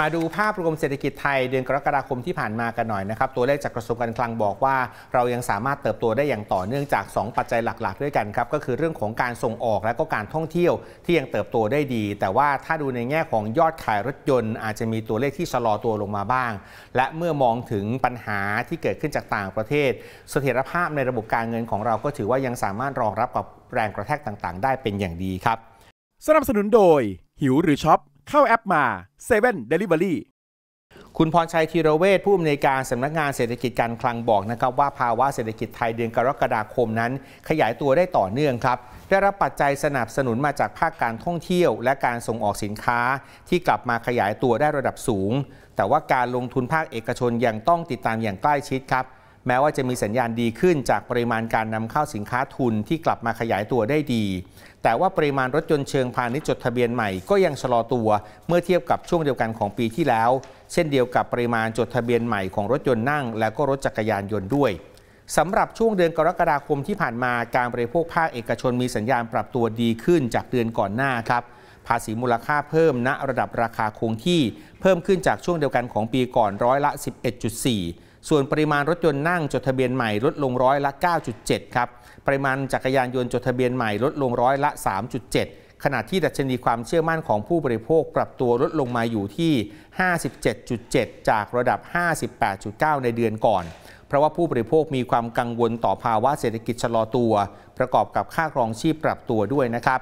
มาดูภาพรวมเศรษฐกิจไทยเดือนกรกฎาคมที่ผ่านมากันหน่อยนะครับตัวเลขจากกระทรวงการคลังบอกว่า เรายังสามารถเติบโตได้อย่างต่อเนื่องจาก 2 ปัจจัยหลัก ๆ ด้วยกันครับก็คือเรื่องของการส่งออกและก็การท่องเที่ยวที่ยังเติบโตได้ดี แต่ว่าถ้าดูในแง่ของยอดขายรถยนต์อาจจะมีตัวเลขที่ชะลอตัวลงมาบ้าง และเมื่อมองถึงปัญหาที่เกิดขึ้นจากต่างประเทศเสถียรภาพในระบบการเงินของเราก็ถือว่ายังสามารถรองรับกับแรงกระแทกต่างๆ ได้เป็นอย่างดีครับสนับสนุนโดย หิวหรือช็อปเข้าแอปมา 7 d e เดลิเวอรี่คุณพรชัยธีรเวชผู้อำนวยการสำนักงานเศรษฐกิจการคลังบอกนะครับว่าภาวะเศรษฐกิจไทยเดือนกรกฎาคมนั้น ขยายตัวได้ต่อเนื่องครับได้รับปัจจัยสนับสนุนมาจากภาคการท่องเที่ยว และการส่งออกสินค้า ที่กลับมาขยายตัวได้ระดับสูง แต่ว่าการลงทุนภาคเอกชนยังต้องติดตามอย่างใกล้ชิดครับแม้ว่าจะมีสัญญาณดีขึ้นจากปริมาณการนำเข้าสินค้าทุนที่กลับมาขยายตัวได้ดี แต่ว่าปริมาณรถยนต์เชิงพาณิชย์จดทะเบียนใหม่ก็ยังชะลอตัว เมื่อเทียบกับช่วงเดียวกันของปีที่แล้ว เช่นเดียวกับปริมาณจดทะเบียนใหม่ของรถยนต์นั่ง และก็รถจักรยานยนต์ด้วย สำหรับช่วงเดือนกรกฎาคมที่ผ่านมาการบริโภคภาคเอกชนมีสัญญาณปรับตัวดีขึ้นจากเดือนก่อนหน้าครับ ภาษีมูลค่าเพิ่มณนะระดับราคาคงที่เพิ่มขึ้นจากช่วงเดียวกันของปีก่อนร้อยละ 11.4ส่วนปริมาณรถยนต์นั่งจดทะเบียนใหม่ลดลงร้อยละ 9.7 ครับ ปริมาณจักรยานยนต์จดทะเบียนใหม่ลดลงร้อยละ 3.7 ขณะที่ดัชนีความเชื่อมั่นของผู้บริโภคปรับตัวลดลงมาอยู่ที่ 57.7 จากระดับ 58.9 ในเดือนก่อน เพราะว่าผู้บริโภคมีความกังวลต่อภาวะเศรษฐกิจชะลอตัว ประกอบกับค่าครองชีพปรับตัวด้วยนะครับ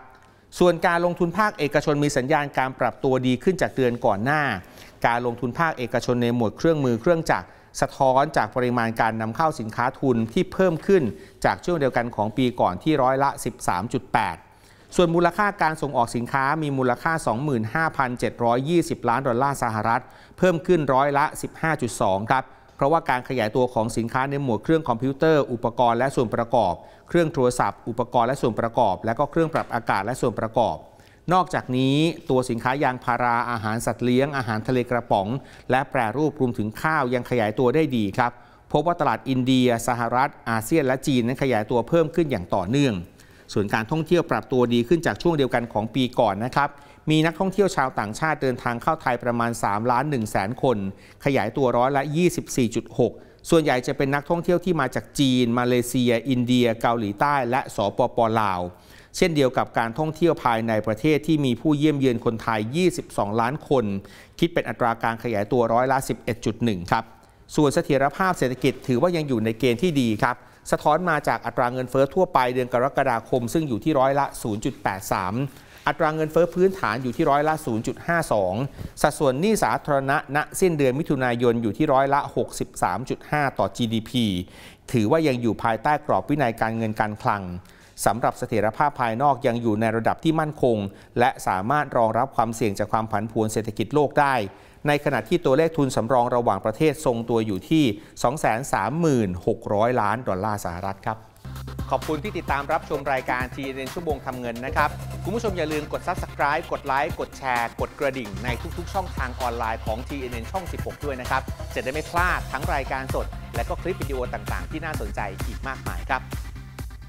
ส่วนการลงทุนภาคเอกชนมีสัญญาณการปรับตัวดีขึ้นจากเดือนก่อนหน้า การลงทุนภาคเอกชนในหมวดเครื่องมือเครื่องจักรสะท้อนจากปริมาณการนำเข้าสินค้าทุนที่เพิ่มขึ้นจากช่วงเดียวกันของปีก่อนที่ร้อยละ 13.8 ส่วนมูลค่าการส่งออกสินค้ามีมูลค่า 25,720 ล้านดอลลาร์สหรัฐ เพิ่มขึ้นร้อยละ 15.2ครับ เพราะว่าการขยายตัวของสินค้าในหมวดเครื่องคอมพิวเตอร์ อุปกรณ์และส่วนประกอบ เครื่องโทรศัพท์ อุปกรณ์และส่วนประกอบ และก็เครื่องปรับอากาศและส่วนประกอบนอกจากนี้ตัวสินค้ายางพาราอาหารสัตว์เลี้ยง อาหารทะเลกระป๋อง และแปรรูปรวมถึงข้าวยังขยายตัวได้ดีครับพบว่าตลาดอินเดีย สหรัฐอาเซียนและจีนนั้นขยายตัวเพิ่มขึ้นอย่างต่อเนื่อง ส่วนการท่องเที่ยวปรับตัวดีขึ้นจากช่วงเดียวกันของปีก่อนนะครับมีนักท่องเที่ยวชาวต่างชาติเดินทางเข้าไทยประมาณ3ล้าน1แสนคน ขยายตัวร้อยละ 24.6 ส่วนใหญ่จะเป็นนักท่องเที่ยวที่มาจากจีน มาเลเซีย อินเดีย เกาหลีใต้และสปปลาวเช่นเดียวกับการท่องเที่ยวภายในประเทศที่มีผู้เยี่ยมเยือนคนไทย 22 ล้านคน คิดเป็นอัตราการขยายตัวร้อยละ 11.1 ครับ ส่วนเสถียรภาพเศรษฐกิจถือว่ายังอยู่ในเกณฑ์ที่ดีครับ สะท้อนมาจากอัตราเงินเฟ้อทั่วไปเดือนกรกฎาคมซึ่งอยู่ที่ร้อยละ 0.83 อัตราเงินเฟ้อพื้นฐานอยู่ที่ร้อยละ 0.52 สัดส่วนหนี้สาธารณะณสิ้นเดือนมิถุนายนอยู่ที่ร้อยละ 63.5 ต่อ GDP ถือว่ายังอยู่ภายใต้กรอบวินัยการเงินการคลังสำหรับเสถียรภาพภายนอกยังอยู่ในระดับที่มั่นคง และสามารถรองรับความเสี่ยงจากความผันผวนเศรษฐกิจโลกได้ ในขณะที่ตัวเลขทุนสำรองระหว่างประเทศทรงตัวอยู่ที่ 236,000ล้านดอลลาร์สหรัฐครับ ขอบคุณที่ติดตามรับชมรายการที n n ชั่วโมงทำเงินนะครับ คุณผู้ชมอย่าลืมกด Subscribe กดไลค์กดแชร์ กดกระดิ่ง ในทุก ๆ ช่องทางออนไลน์ของ t n n ช่อง16 ด้วยนะครับจะได้ไม่พลาดทั้งรายการสด และก็คลิปวิดีโอต่างๆ ที่น่าสนใจอีกมากมายครับ